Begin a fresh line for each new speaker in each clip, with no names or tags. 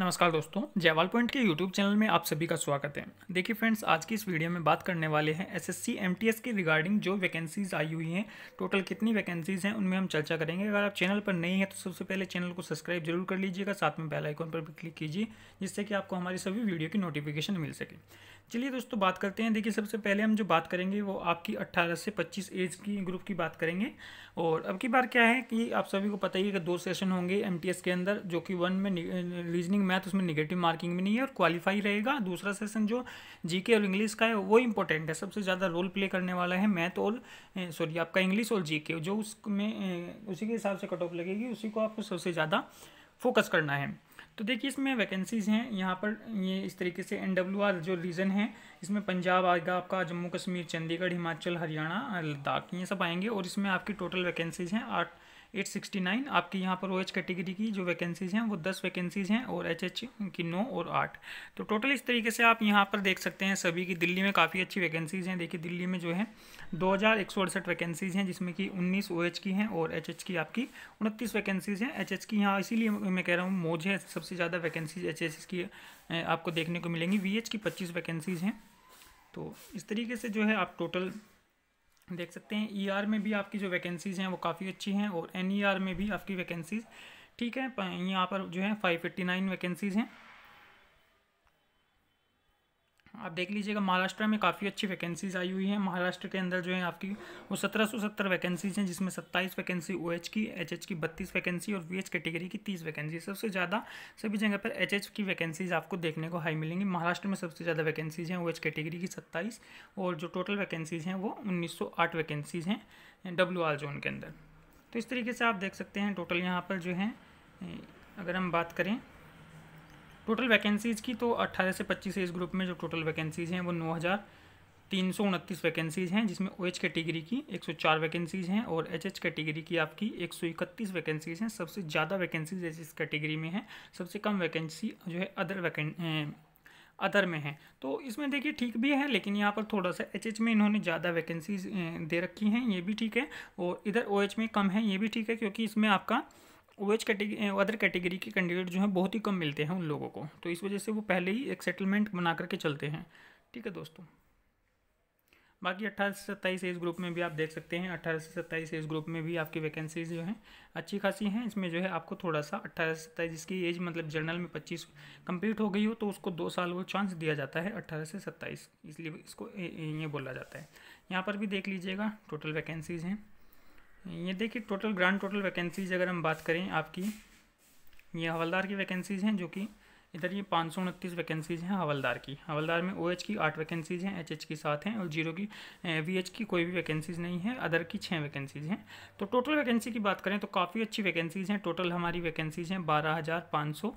नमस्कार दोस्तों जयवाल पॉइंट के यूट्यूब चैनल में आप सभी का स्वागत है देखिए फ्रेंड्स आज की इस वीडियो में बात करने वाले हैं एसएससी एमटीएस के रिगार्डिंग जो वैकेंसीज आई हुई हैं टोटल कितनी वैकेंसीज हैं उनमें हम चर्चा करेंगे अगर आप चैनल पर नहीं हैं तो सबसे पहले चैनल को सब्सक्राइब जरूर कर लीजिएगा साथ में बेल आइकॉन पर भी क्लिक कीजिए जिससे कि आपको हमारी सभी वीडियो की नोटिफिकेशन मिल सके चलिए दोस्तों बात करते हैं देखिए सबसे पहले हम जो बात करेंगे वो आपकी अट्ठारह से पच्चीस एज की ग्रुप की बात करेंगे और अब की बार क्या है कि आप सभी को पता ही है कि दो सेशन होंगे एम के अंदर जो कि वन में रीजनिंग मैथ उसमें निगेटिव मार्किंग भी नहीं है और क्वालिफाई रहेगा दूसरा सेशन जो जीके और इंग्लिश का है वो इंपॉर्टेंट है सबसे ज़्यादा रोल प्ले करने वाला है मैथ और सॉरी आपका इंग्लिश और जीके जो उसमें उसी के हिसाब से कट ऑफ लगेगी उसी को आपको सबसे ज़्यादा फोकस करना है तो देखिए इसमें वैकेंसीज़ हैं यहाँ पर ये इस तरीके से एन आर जो रीजन है इसमें पंजाब आएगा आपका जम्मू कश्मीर चंडीगढ़ हिमाचल हरियाणा लद्दाख ये सब आएंगे और इसमें आपकी टोटल वैकेंसीज़ हैं आठ एट सिक्सटी नाइन आपकी यहाँ पर ओ एच कैटेगरी की जो वैकेंसीज़ हैं वो दस वैकेंसीज़ हैं और एच एच की नौ और आठ तो टोटल इस तरीके से आप यहाँ पर देख सकते हैं सभी की दिल्ली में काफ़ी अच्छी वैकेंसीज़ हैं देखिए दिल्ली में जो है दो हज़ार एक सौ अड़सठ वैकेंसीज़ हैं जिसमें कि उन्नीस ओ एच की हैं और एच एच की आपकी उनतीस वैकेंसीज़ हैं एच एच की यहाँ इसीलिए मैं कह रहा हूँ मोज है सबसे ज़्यादा वैकेंसीज एच एच की आपको देखने को मिलेंगी वी एच की पच्चीस वैकेंसीज़ हैं तो इस तरीके से जो है आप टोटल देख सकते हैं ई e ER आर में भी आपकी जो वैकेंसीज़ हैं वो काफ़ी अच्छी हैं और एन ई आर में भी आपकी वैकेंसीज़ ठीक है यहाँ पर जो है फाइव फिफ्टी नाइन वैकेंसीज़ हैं आप देख लीजिएगा महाराष्ट्र में काफ़ी अच्छी वैकेंसीज आई हुई हैं महाराष्ट्र के अंदर जो है आपकी वो सत्रह सौ सत्तर वैकेंसीज हैं जिसमें सत्ताईस वैकेंसी ओ OH एच की एच एच की बत्तीस वैकेंसी और वी एच कैटेगरी की तीस वैकेंसी सबसे ज़्यादा सभी जगह पर एच एच की वैकेंसीज आपको देखने को हाई मिलेंगी महाराष्ट्र में सबसे ज़्यादा वैकेंसीज हैं ओ OH कैटेगरी की सत्ताईस और जो टोटल वैकेंसीज हैं वो उन्नीस सौ आठ वैकेंसीज हैं डब्ल्यू आर जोन के अंदर तो इस तरीके से आप देख सकते हैं टोटल यहाँ पर जो है अगर हम बात करें टोटल वैकेंसीज़ की तो 18 से 25 एज ग्रुप में जो टोटल वैकेंसीज़ हैं वो नौ हज़ार तीन सौ उनतीस वैकेंसीज़ हैं जिसमें ओ एच कैटेगरी की एक सौ चार वैकेंसीज़ हैं और एच एच कैटेगरी की आपकी एक सौ इकतीस वैकेंसीज़ हैं सबसे ज़्यादा वैकेंसीज एच एच कैटेगरी में हैं सबसे कम वैकेंसी जो है अदर वैकें अदर में है तो इसमें देखिए ठीक भी है लेकिन यहाँ पर थोड़ा सा एच एच में इन्होंने ज़्यादा वैकेंसीज दे रखी हैं ये भी ठीक है और इधर ओ एच में कम है ये भी ठीक है क्योंकि इसमें आपका O H category other category के कैंडिडेट जो हैं बहुत ही कम मिलते हैं उन लोगों को तो इस वजह से वो पहले ही एक सेटलमेंट बना करके चलते हैं ठीक है दोस्तों बाकी अट्ठारह से सत्ताईस एज ग्रुप में भी आप देख सकते हैं अट्ठारह से सत्ताईस एज ग्रुप में भी आपकी वैकेंसीज जो हैं अच्छी खासी हैं इसमें जो है आपको थोड़ा सा अट्ठारह से सत्ताईस जिसकी एज मतलब जर्नल में पच्चीस कंप्लीट हो गई हो तो उसको दो साल वो चांस दिया जाता है अट्ठारह से सत्ताईस इसलिए इसको ये बोला जाता है यहाँ पर भी देख लीजिएगा टोटल वैकेंसीज़ हैं ये देखिए टोटल ग्रांड टोटल वैकेंसीज अगर हम बात करें आपकी ये हवलदार की वैकेंसीज़ हैं जो कि इधर ये पाँच सौ उनतीस वैकेंसीज़ हैं हवलदार की हवलदार में ओ OH एच की आठ वैकेंसीज़ हैं एच एच की सात हैं और जीरो की वी एच की कोई भी वैकेंसीज़ नहीं है अदर की छः वैकेंसीज़ हैं तो टोटल वैकेंसी की बात करें तो काफ़ी अच्छी वैकेंसीज़ हैं टोटल हमारी वैकेंसीज़ हैं बारह हज़ार पाँच सौ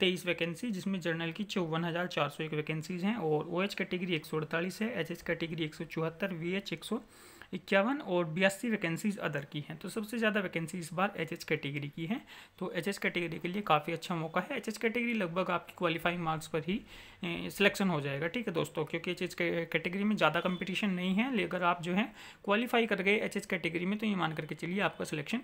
तेईस वैकेंसी जिसमें जनरल की चौवन हज़ार चार सौ एक वैकेंसीज़ हैं और ओ एच कैटेगरी एक सौ अड़तालीस है एच एच कैटेगरी एक सौ चौहत्तर वी एच एक सौ इक्यावन और बयासी वैकेंसीज अदर की हैं तो सबसे ज़्यादा वैकेंसी इस बार एच एच कैटेगरी की हैं तो एच एच कैटेगरी के लिए काफ़ी अच्छा मौका है एच एच कैटेगरी लगभग आपकी क्वालिफाइंग मार्क्स पर ही सिलेक्शन हो जाएगा ठीक है दोस्तों क्योंकि एच एच कैटेगरी में ज़्यादा कंपटीशन नहीं है लेकर आप जो है क्वालिफाई कर गए एच एच कैटेगरी में तो ये मान करके चलिए आपका सिलेक्शन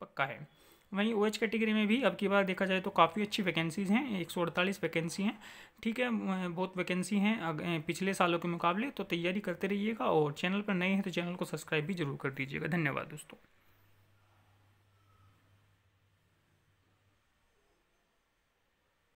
पक्का है वहीं ओ कैटेगरी में भी अब की बार देखा जाए तो काफ़ी अच्छी वैकेंसीज़ हैं एक सौ अड़तालीस वैकेंसी हैं ठीक है बहुत वैकेंसी हैं पिछले सालों के मुकाबले तो तैयारी करते रहिएगा और चैनल पर नए हैं तो चैनल को सब्सक्राइब भी जरूर कर दीजिएगा धन्यवाद दोस्तों